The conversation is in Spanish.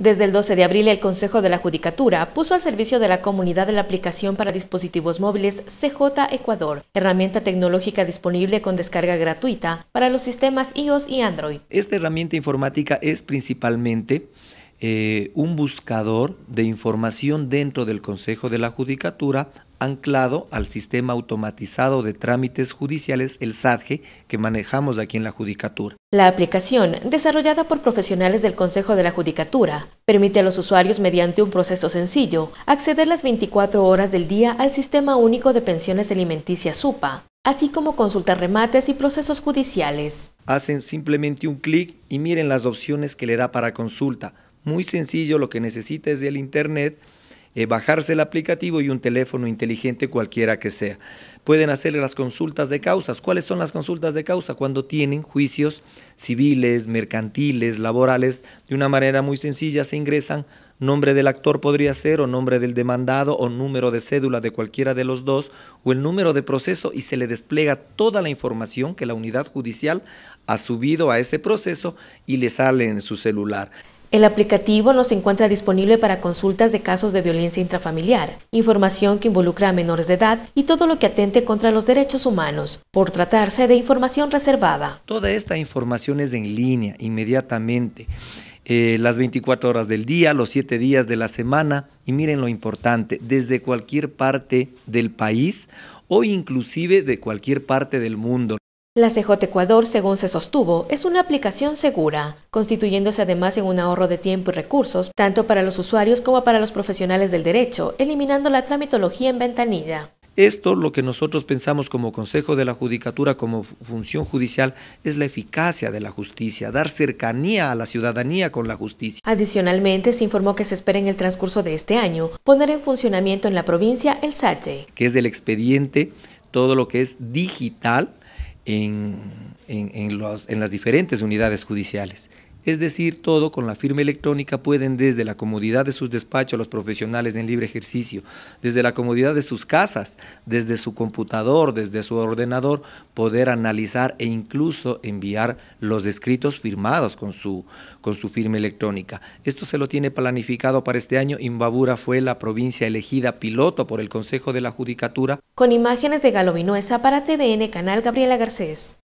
Desde el 12 de abril, el Consejo de la Judicatura puso al servicio de la comunidad de la aplicación para dispositivos móviles CJ Ecuador, herramienta tecnológica disponible con descarga gratuita para los sistemas iOS y Android. Esta herramienta informática es principalmente eh, un buscador de información dentro del Consejo de la Judicatura anclado al sistema automatizado de trámites judiciales, el SADGE, que manejamos aquí en la Judicatura. La aplicación, desarrollada por profesionales del Consejo de la Judicatura, permite a los usuarios, mediante un proceso sencillo, acceder las 24 horas del día al Sistema Único de Pensiones Alimenticias SUPA, así como consultar remates y procesos judiciales. Hacen simplemente un clic y miren las opciones que le da para consulta. Muy sencillo, lo que necesita es el Internet eh, bajarse el aplicativo y un teléfono inteligente cualquiera que sea. Pueden hacer las consultas de causas. ¿Cuáles son las consultas de causa? Cuando tienen juicios civiles, mercantiles, laborales, de una manera muy sencilla se ingresan nombre del actor podría ser o nombre del demandado o número de cédula de cualquiera de los dos o el número de proceso y se le despliega toda la información que la unidad judicial ha subido a ese proceso y le sale en su celular. El aplicativo no se encuentra disponible para consultas de casos de violencia intrafamiliar, información que involucra a menores de edad y todo lo que atente contra los derechos humanos, por tratarse de información reservada. Toda esta información es en línea, inmediatamente. Eh, las 24 horas del día, los 7 días de la semana y miren lo importante, desde cualquier parte del país o inclusive de cualquier parte del mundo. La CJ Ecuador, según se sostuvo, es una aplicación segura, constituyéndose además en un ahorro de tiempo y recursos, tanto para los usuarios como para los profesionales del derecho, eliminando la tramitología en ventanilla. Esto lo que nosotros pensamos como Consejo de la Judicatura, como función judicial, es la eficacia de la justicia, dar cercanía a la ciudadanía con la justicia. Adicionalmente, se informó que se espera en el transcurso de este año poner en funcionamiento en la provincia el SACE. Que es del expediente todo lo que es digital, en, en, las diferentes unidades judiciales. Es decir, todo con la firma electrónica pueden desde la comodidad de sus despachos los profesionales en libre ejercicio, desde la comodidad de sus casas, desde su computador, desde su ordenador, poder analizar e incluso enviar los escritos firmados con su, con su firma electrónica. Esto se lo tiene planificado para este año. Imbabura fue la provincia elegida piloto por el Consejo de la Judicatura. Con imágenes de Vinuesa para TVN, Canal Gabriela Garcés.